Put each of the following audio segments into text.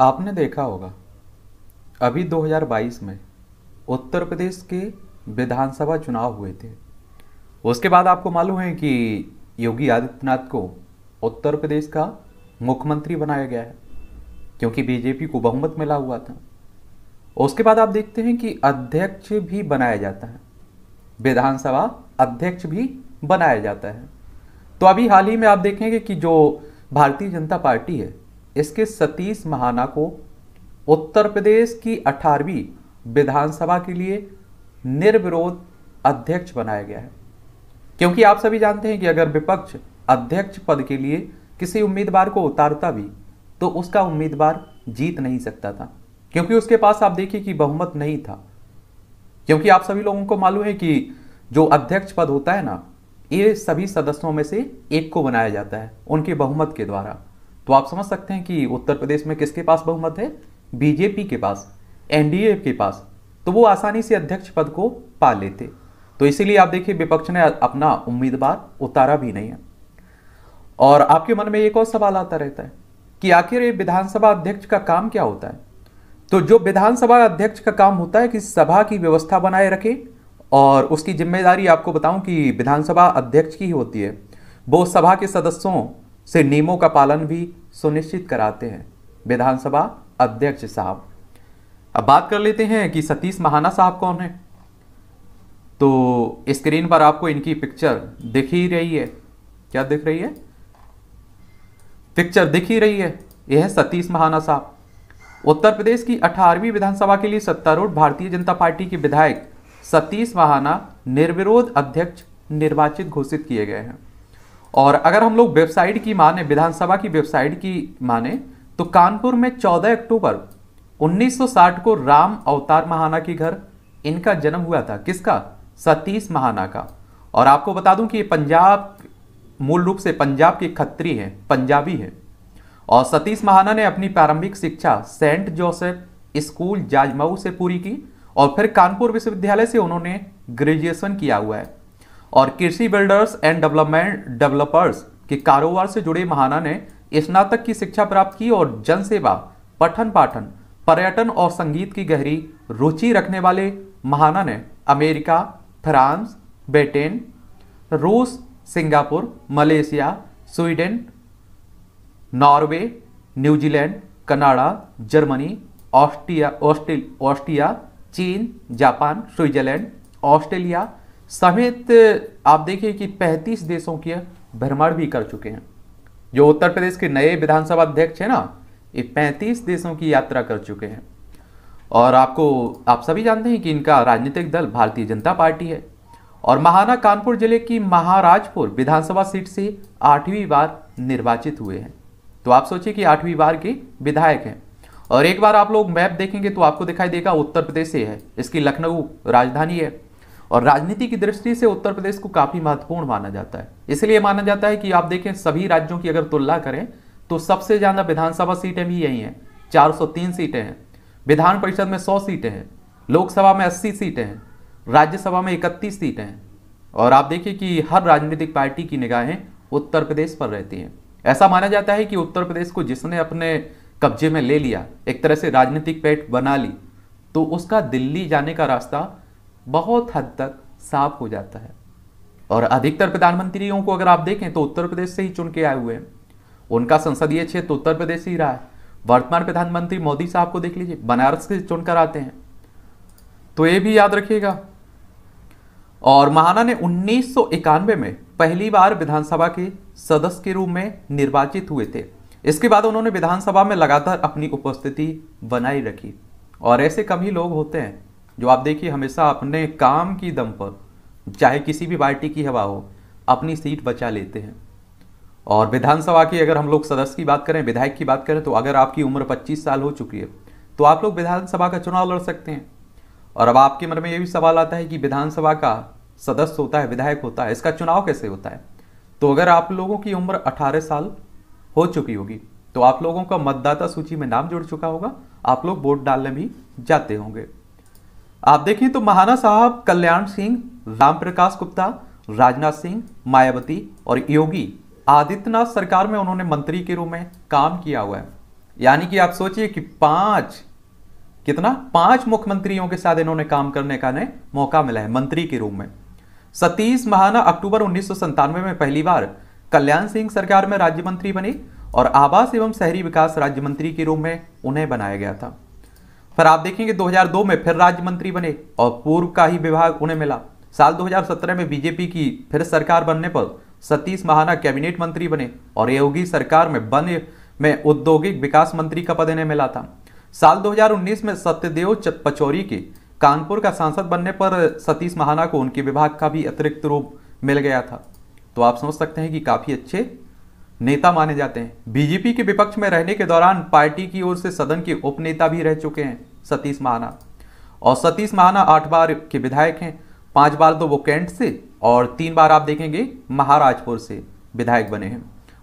आपने देखा होगा अभी 2022 में उत्तर प्रदेश के विधानसभा चुनाव हुए थे उसके बाद आपको मालूम है कि योगी आदित्यनाथ को उत्तर प्रदेश का मुख्यमंत्री बनाया गया है क्योंकि बीजेपी को बहुमत मिला हुआ था उसके बाद आप देखते हैं कि अध्यक्ष भी बनाया जाता है विधानसभा अध्यक्ष भी बनाया जाता है तो अभी हाल ही में आप देखेंगे कि जो भारतीय जनता पार्टी है इसके सतीश महाना को उत्तर प्रदेश की 18वीं विधानसभा के लिए निर्विरोध अध्यक्ष बनाया गया है क्योंकि आप सभी जानते हैं कि अगर विपक्ष अध्यक्ष पद के लिए किसी उम्मीदवार को उतारता भी तो उसका उम्मीदवार जीत नहीं सकता था क्योंकि उसके पास आप देखिए कि बहुमत नहीं था क्योंकि आप सभी लोगों को मालूम है कि जो अध्यक्ष पद होता है ना ये सभी सदस्यों में से एक को बनाया जाता है उनके बहुमत के द्वारा तो आप समझ सकते हैं कि उत्तर प्रदेश में किसके पास बहुमत है बीजेपी के पास एनडीए के पास तो वो आसानी से अध्यक्ष पद को पा लेते तो इसीलिए आप देखिए विपक्ष ने अपना उम्मीदवार उतारा भी नहीं है और आपके मन में एक और सवाल आता रहता है कि आखिर ये विधानसभा अध्यक्ष का काम क्या होता है तो जो विधानसभा अध्यक्ष का काम होता है कि सभा की व्यवस्था बनाए रखे और उसकी जिम्मेदारी आपको बताऊं कि विधानसभा अध्यक्ष की ही होती है वो सभा के सदस्यों से नियमों का पालन भी सुनिश्चित कराते हैं विधानसभा अध्यक्ष साहब अब बात कर लेते हैं कि सतीश महाना साहब कौन है तो स्क्रीन पर आपको इनकी पिक्चर दिख ही रही है क्या दिख रही है पिक्चर दिख ही रही है यह है सतीश महाना साहब उत्तर प्रदेश की 18वीं विधानसभा के लिए सत्तारूढ़ भारतीय जनता पार्टी के विधायक सतीश महाना निर्विरोध अध्यक्ष निर्वाचित घोषित किए गए हैं और अगर हम लोग वेबसाइट की माने विधानसभा की वेबसाइट की माने तो कानपुर में 14 अक्टूबर 1960 को राम अवतार महाना के घर इनका जन्म हुआ था किसका सतीश महाना का और आपको बता दूं कि ये पंजाब मूल रूप से पंजाब के खत्री हैं पंजाबी हैं और सतीश महाना ने अपनी प्रारंभिक शिक्षा सेंट जोसेफ स्कूल जाजमऊ से पूरी की और फिर कानपुर विश्वविद्यालय से उन्होंने ग्रेजुएशन किया हुआ है और कृषि बिल्डर्स एंड डेवलपमेंट डेवलपर्स के कारोबार से जुड़े महाना ने स्नातक की शिक्षा प्राप्त की और जनसेवा पठन पाठन पर्यटन और संगीत की गहरी रुचि रखने वाले महाना ने अमेरिका फ्रांस ब्रिटेन रूस Singapore Malaysia Sweden Norway New Zealand Canada Germany Austria Austria चीन जापान स्विट्जरलैंड ऑस्ट्रेलिया समेत आप देखिए कि 35 देशों की भ्रमण भी कर चुके हैं जो उत्तर प्रदेश के नए विधानसभा अध्यक्ष हैं ना ये 35 देशों की यात्रा कर चुके हैं और आपको आप सभी जानते हैं कि इनका राजनीतिक दल भारतीय जनता पार्टी है और महाना कानपुर जिले की महाराजपुर विधानसभा सीट से आठवीं बार निर्वाचित हुए हैं तो आप सोचिए कि आठवीं बार के विधायक हैं और एक बार आप लोग मैप देखेंगे तो आपको दिखाई देगा उत्तर प्रदेश से है इसकी लखनऊ राजधानी है और राजनीति की दृष्टि से उत्तर प्रदेश को काफी महत्वपूर्ण माना जाता है इसलिए माना जाता है कि आप देखें सभी राज्यों की अगर तुलना करें तो सबसे ज्यादा विधानसभा सीटें भी यही हैं 403 सीटें हैं विधान परिषद में 100 सीटें हैं लोकसभा में 80 सीटें हैं राज्यसभा में 31 सीटें हैं और आप देखिए कि हर राजनीतिक पार्टी की निगाहें उत्तर प्रदेश पर रहती हैं ऐसा माना जाता है कि उत्तर प्रदेश को जिसने अपने कब्जे में ले लिया एक तरह से राजनीतिक पेट बना ली तो उसका दिल्ली जाने का रास्ता बहुत हद तक साफ हो जाता है और अधिकतर प्रधानमंत्रियों को अगर आप देखें तो उत्तर प्रदेश से ही चुन के आए हुए हैं उनका संसदीय क्षेत्र उत्तर प्रदेश ही रहा है वर्तमान प्रधानमंत्री मोदी साहब को देख लीजिए बनारस से चुनकर आते हैं तो ये भी याद रखिएगा और महाना ने उन्नीस में पहली बार विधानसभा के सदस्य के रूप में निर्वाचित हुए थे इसके बाद उन्होंने विधानसभा में लगातार अपनी उपस्थिति बनाई रखी और ऐसे कम ही लोग होते हैं जो आप देखिए हमेशा अपने काम की दम पर चाहे किसी भी पार्टी की हवा हो अपनी सीट बचा लेते हैं और विधानसभा की अगर हम लोग सदस्य की बात करें विधायक की बात करें तो अगर आपकी उम्र 25 साल हो चुकी है तो आप लोग विधानसभा का चुनाव लड़ सकते हैं और अब आपके मन में ये भी सवाल आता है कि विधानसभा का सदस्य होता है विधायक होता है इसका चुनाव कैसे होता है तो अगर आप लोगों की उम्र 18 साल हो चुकी होगी तो आप लोगों का मतदाता सूची में नाम जुड़ चुका होगा आप लोग वोट डालने भी जाते होंगे आप देखें तो महाना साहब कल्याण सिंह राम प्रकाश गुप्ता राजनाथ सिंह मायावती और योगी आदित्यनाथ सरकार में उन्होंने मंत्री के रूप में काम किया हुआ है यानी कि आप सोचिए कि पांच कितना पांच मुख्यमंत्रियों के साथ इन्होंने काम करने का ने मौका मिला है मंत्री के रूप में सतीश महाना अक्टूबर उन्नीस में पहली बार कल्याण सिंह सरकार में राज्य मंत्री बने और आवास एवं शहरी विकास राज्य मंत्री के रूप में उन्हें बनाया गया था पर आप देखेंगे 2002 में फिर राज्य मंत्री बने और पूर्व का ही विभाग उन्हें मिला साल 2017 में बीजेपी की फिर सरकार बनने पर सतीश महाना कैबिनेट मंत्री बने और योगी सरकार में बने में औद्योगिक विकास मंत्री का पद इन्हें मिला था साल 2019 में सत्यदेव पचौरी के कानपुर का सांसद बनने पर सतीश महाना को उनके विभाग का भी अतिरिक्त रूप मिल गया था तो आप समझ सकते हैं कि काफ़ी अच्छे नेता माने जाते हैं बीजेपी के विपक्ष में रहने के दौरान पार्टी की ओर से सदन के उपनेता भी रह चुके हैं सतीश महाना और सतीश महाना आठ बार के विधायक हैं पांच बार तो वो कैंट से और तीन बार आप देखेंगे महाराजपुर से विधायक बने हैं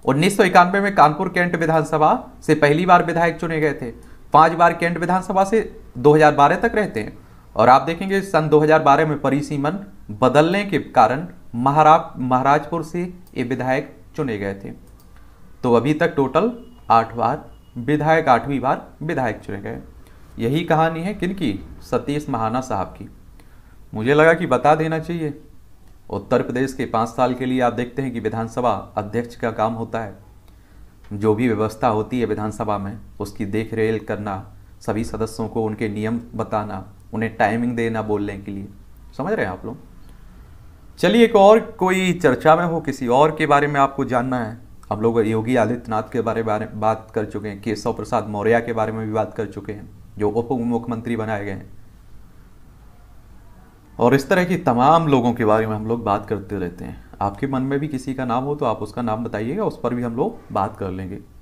उन्नीस में कानपुर कैंट विधानसभा से पहली बार विधायक चुने गए थे पांच बार कैंट विधानसभा से 2012 तक रहते हैं और आप देखेंगे सन 2012 में परिसीमन बदलने के कारण महारा महाराजपुर से ये विधायक चुने गए थे तो अभी तक टोटल आठ बार विधायक आठवीं बार विधायक चुने गए यही कहानी है किनकी सतीश महाना साहब की मुझे लगा कि बता देना चाहिए उत्तर प्रदेश के पाँच साल के लिए आप देखते हैं कि विधानसभा अध्यक्ष का काम होता है जो भी व्यवस्था होती है विधानसभा में उसकी देख रेख करना सभी सदस्यों को उनके नियम बताना उन्हें टाइमिंग देना बोलने के लिए समझ रहे हैं आप लोग चलिए एक और कोई चर्चा में हो किसी और के बारे में आपको जानना है हम लोग योगी आदित्यनाथ के बारे में बात कर चुके हैं केशव प्रसाद मौर्य के बारे में भी बात कर चुके हैं जो उप मुख्यमंत्री बनाए गए हैं और इस तरह की तमाम लोगों के बारे में हम लोग बात करते रहते हैं आपके मन में भी किसी का नाम हो तो आप उसका नाम बताइएगा उस पर भी हम लोग बात कर लेंगे